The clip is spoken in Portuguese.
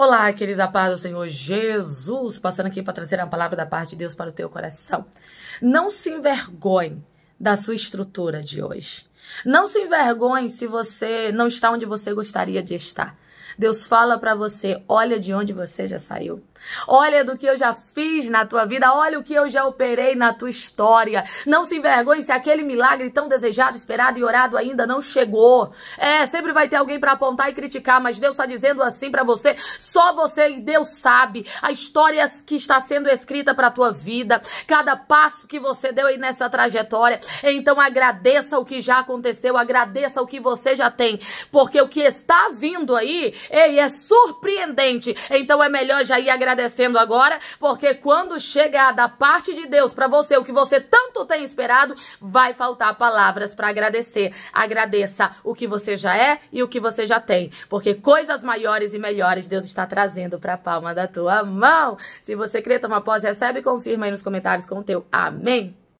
Olá, queridos, a paz do Senhor Jesus, passando aqui para trazer a palavra da parte de Deus para o teu coração. Não se envergonhe da sua estrutura de hoje. Não se envergonhe se você não está onde você gostaria de estar. Deus fala para você, olha de onde você já saiu. Olha do que eu já fiz na tua vida, olha o que eu já operei na tua história. Não se envergonhe se aquele milagre tão desejado, esperado e orado ainda não chegou. É, sempre vai ter alguém para apontar e criticar, mas Deus está dizendo assim para você, só você e Deus sabe a história que está sendo escrita para tua vida, cada passo que você deu aí nessa trajetória, então agradeça o que já aconteceu, agradeça o que você já tem, porque o que está vindo aí, ei, é surpreendente. Então é melhor já ir agradecendo agora, porque quando chegar da parte de Deus para você o que você tanto tem esperado, vai faltar palavras para agradecer. Agradeça o que você já é e o que você já tem, porque coisas maiores e melhores Deus está trazendo para a palma da tua mão. Se você crê, toma posse, recebe e confirma aí nos comentários com o teu amém.